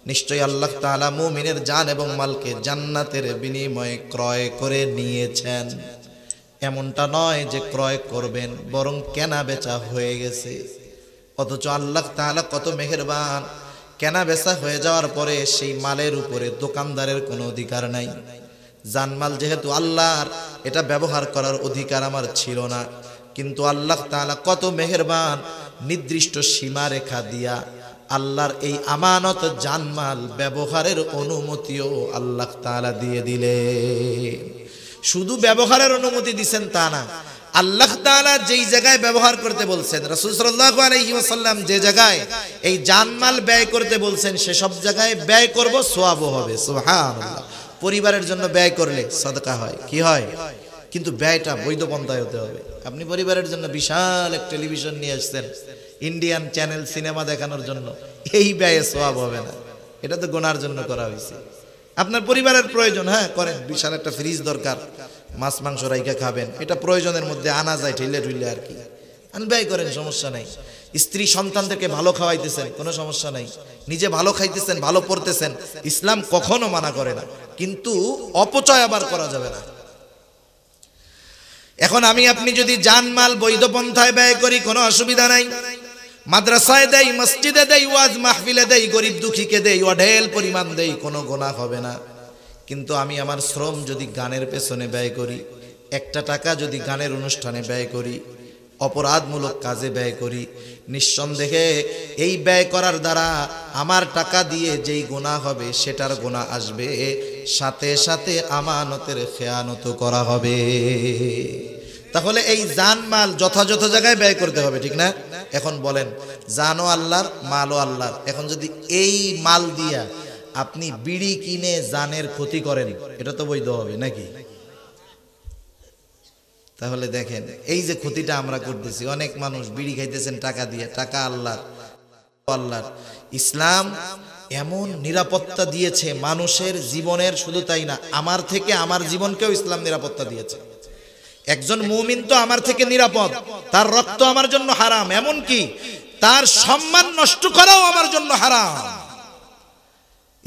নিশ্চয় আল্লাহ তাআলা মুমিনের জান এবং মালকে জান্নাতের বিনিময়ে ক্রয় করে নিয়েছেন এমনটা নয় যে ক্রয় করবেন বরং কেনা বেচা হয়ে গেছে অথচ আল্লাহ তাহলে কত মেহেরবান কেনা বেচা হয়ে যাওয়ার পরে সেই মালের উপরে দোকানদারের কোনো অধিকার নাই জানমাল যেহেতু আল্লাহর এটা ব্যবহার করার অধিকার আমার ছিল না কিন্তু আল্লাহ তাহলে কত মেহেরবান নির্দিষ্ট সীমারেখা দিয়া আল্লাহর এই আমানত জানমাল ব্যবহারের অনুমতিও আল্লাহ তাহলে দিয়ে দিলে শুধু ব্যবহারের অনুমতি দিচ্ছেন তা না আল্লাহ তালা যেই জায়গায় ব্যবহার করতে বলছেন রসুল সাল্লাহ আলহিমসাল্লাম যে জায়গায় এই জানমাল ব্যয় করতে বলছেন সেসব জায়গায় ব্যয় করবো সোয়াবও হবে সোহান পরিবারের জন্য ব্যয় করলে সদকা হয় কি হয় কিন্তু ব্যয়টা বৈধ পন্থায় হতে হবে আপনি পরিবারের জন্য বিশাল এক টেলিভিশন নিয়ে আসছেন ইন্ডিয়ান চ্যানেল সিনেমা দেখানোর জন্য এই ব্যয়ে সোয়াব হবে না এটা তো গোনার জন্য করা হয়েছে আপনার পরিবারের প্রয়োজন হ্যাঁ করেন বিশাল একটা ফ্রিজ দরকার মাছ মাংস রাইকা খাবেন এটা প্রয়োজনের মধ্যে আনা যায় ঠেলে ঠুইলে আর কি ব্যয় করেন সমস্যা নাই স্ত্রী সন্তানদেরকে ভালো খাওয়াইতেছেন কোনো সমস্যা নাই নিজে ভালো খাইতেছেন ভালো পড়তেছেন ইসলাম কখনো মানা করে না কিন্তু অপচয় আবার করা যাবে না এখন আমি আপনি যদি জানমাল বৈধ পন্থায় ব্যয় করি কোনো অসুবিধা নাই মাদ্রাসায় দেই মসজিদে দেই ওয়াজ মাহফিলে দেই গরিব দুঃখীকে দেই অঢেল পরিমাণ দেই কোনো গোনা হবে না কিন্তু আমি আমার শ্রম যদি গানের পেছনে ব্যয় করি একটা টাকা যদি গানের অনুষ্ঠানে ব্যয় করি অপরাধমূলক কাজে ব্যয় করি নিঃসন্দেহে এই ব্যয় করার দ্বারা আমার টাকা দিয়ে যেই গোনা হবে সেটার গোনা আসবে সাথে সাথে আমানতের খেয়ানত করা হবে তাহলে এই জান মাল যথাযথ জায়গায় ব্যয় করতে হবে ঠিক না এখন বলেন জানো আল্লাহর মালও আল্লাহর এখন যদি এই মাল দিয়া আপনি বিড়ি কিনে জানের ক্ষতি করেন এটা তো বৈধ হবে নাকি তাহলে দেখেন এই যে ক্ষতিটা আমরা করতেছি অনেক মানুষ বিড়ি খাইতেছেন টাকা দিয়ে টাকা আল্লাহর আল্লাহর ইসলাম এমন নিরাপত্তা দিয়েছে মানুষের জীবনের শুধু তাই না আমার থেকে আমার জীবনকেও ইসলাম নিরাপত্তা দিয়েছে একজন মুমিন তো আমার থেকে নিরাপদ তার রক্ত আমার জন্য হারাম এমন কি তার সম্মান নষ্ট করাও আমার জন্য হারাম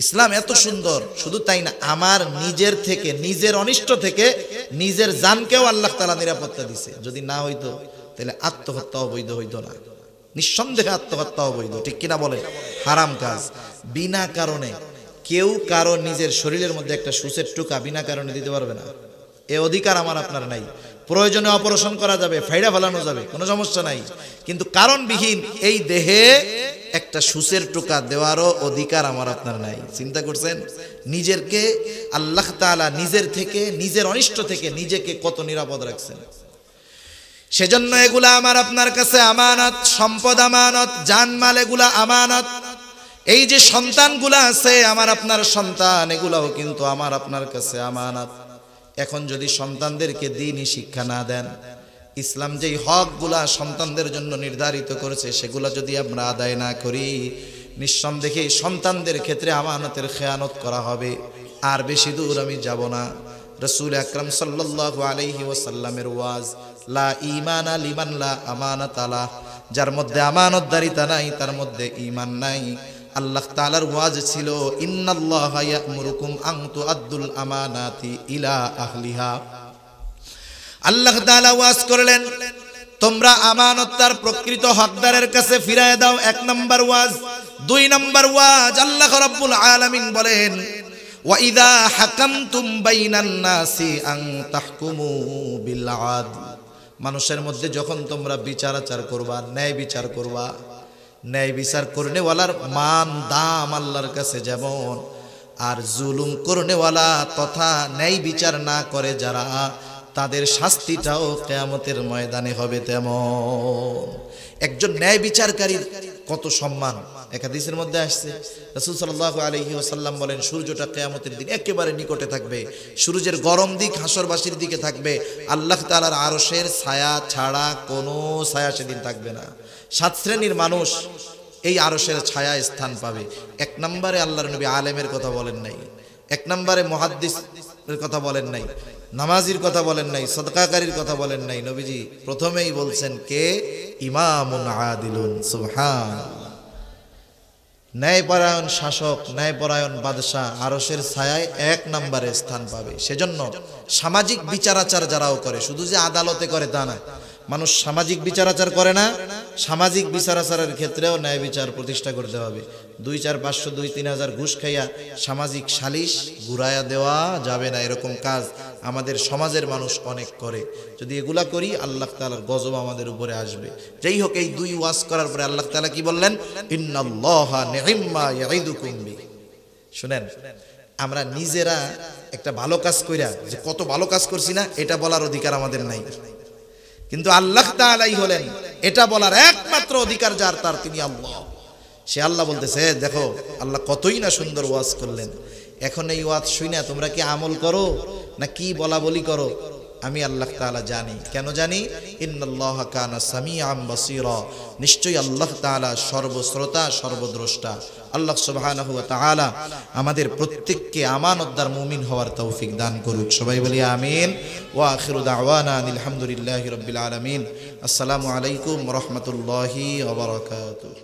ইসলাম এত সুন্দর শুধু তাই না আমার নিজের থেকে নিজের অনিষ্ট থেকে নিজের জানকেও আল্লাহ তালা নিরাপত্তা দিছে যদি না হইতো তাহলে আত্মহত্যা অবৈধ হইতো না নিঃসন্দেহে আত্মহত্যা অবৈধ ঠিক কিনা বলে হারাম কাজ বিনা কারণে কেউ কারো নিজের শরীরের মধ্যে একটা সুচের টুকা বিনা কারণে দিতে পারবে না এ অধিকার আমার আপনার নাই প্রয়োজনে অপারেশন করা যাবে ফাইডা ফেলানো যাবে কোনো সমস্যা নাই কিন্তু কারণবিহীন এই দেহে একটা সুসের টোকা দেওয়ারও অধিকার আমার আপনার নাই চিন্তা করছেন নিজেরকে আল্লাহ তালা নিজের থেকে নিজের অনিষ্ট থেকে নিজেকে কত নিরাপদ রাখছেন সেজন্য এগুলা আমার আপনার কাছে আমানত সম্পদ আমানত জানমাল এগুলা আমানত এই যে সন্তানগুলা আছে আমার আপনার সন্তান এগুলাও কিন্তু আমার আপনার কাছে আমানত এখন যদি সন্তানদেরকে দিনই শিক্ষা না দেন ইসলাম যেই হকগুলা সন্তানদের জন্য নির্ধারিত করেছে সেগুলা যদি আমরা আদায় না করি নিঃসন্দেহে সন্তানদের ক্ষেত্রে আমানতের খেয়ানত করা হবে আর বেশি দূর আমি যাব না রসুল আকরম সাল্লাহ আলহি ওসাল্লামের ওয়াজ লা ইমান আলিমান লা আমানত যার মধ্যে দারিতা নাই তার মধ্যে ইমান নাই আল্লাহ তালার ওয়াজ ছিল আব্দুল আমানাতি ইলা আহলিহা আল্লাহ তালা ওয়াজ করলেন তোমরা আমানতার প্রকৃত হকদারের কাছে ফিরায় দাও এক নম্বর ওয়াজ দুই নম্বর ওয়াজ আল্লাহ রব্বুল আলমিন বলেন আং মানুষের মধ্যে যখন তোমরা বিচারাচার করবা ন্যায় বিচার করবা ন্যায় বিচার করণেওয়ালার মান দাম আল্লাহর কাছে যেমন আর জুলুম করণেওয়ালা তথা ন্যায় বিচার না করে যারা তাদের শাস্তিটাও কেয়ামতের ময়দানে হবে তেমন একজন ন্যায় বিচারকারীর কত সম্মান একাদিসের মধ্যে আসছে রসুল সাল্লাহ আলহি আসাল্লাম বলেন সূর্যটা কেয়ামতের দিন একেবারে নিকটে থাকবে সূর্যের গরম দিক হাসরবাসীর দিকে থাকবে আল্লাহ তালার আরসের ছায়া ছাড়া কোনো ছায়া সেদিন থাকবে না সাত শ্রেণীর মানুষ এই আরসের ছায়া স্থান পাবে এক নম্বরে আল্লাহর নবী আলেমের কথা বলেন নাই এক নম্বরে মহাদ্দিসের কথা বলেন নাই নামাজির কথা বলেন নাই সদকাকারীর কথা বলেন নাই নবীজি প্রথমেই বলছেন কে ইমামুন আদিলুন সুবহান ন্যায়পরায়ণ শাসক ন্যায়পরায়ণ বাদশাহ আরসের ছায়ায় এক নম্বরে স্থান পাবে সেজন্য সামাজিক বিচারাচার যারাও করে শুধু যে আদালতে করে তা না মানুষ সামাজিক বিচার আচার করে না সামাজিক বিচার আচারের ক্ষেত্রেও ন্যায় বিচার প্রতিষ্ঠা করতে হবে দুই চার পাঁচশো দুই তিন হাজার ঘুষ খাইয়া সামাজিক সালিশ ঘুরাইয়া দেওয়া যাবে না এরকম কাজ আমাদের সমাজের মানুষ অনেক করে যদি এগুলা করি আল্লাহ তালার গজব আমাদের উপরে আসবে যেই হোক এই দুই ওয়াজ করার পরে আল্লাহ তালা কি বললেন শুনেন আমরা নিজেরা একটা ভালো কাজ কইরা যে কত ভালো কাজ করছি না এটা বলার অধিকার আমাদের নাই কিন্তু আল্লাহ তালাই হলেন এটা বলার একমাত্র অধিকার যার তার তিনি আল্লাহ সে আল্লাহ বলতেছে দেখো আল্লাহ কতই না সুন্দর ওয়াজ করলেন এখন এই ওয়াজ শুই না তোমরা কি আমল করো না কি বলা বলি করো আমি আল্লাহ তালা জানি কেন জানি ইন্নআল্লাহ কানা সামি আম বসির নিশ্চয়ই আল্লাহ তালা সর্বশ্রোতা সর্বদ্রষ্টা আল্লাহ সুবাহ তালা আমাদের প্রত্যেককে আমানতদার মুমিন হওয়ার তৌফিক দান করুক সবাই বলি আমিন ও আখির আওয়ানা আলহামদুলিল্লাহ রবিল আলমিন আসসালামু আলাইকুম রহমতুল্লাহ ওবরাকাতুহ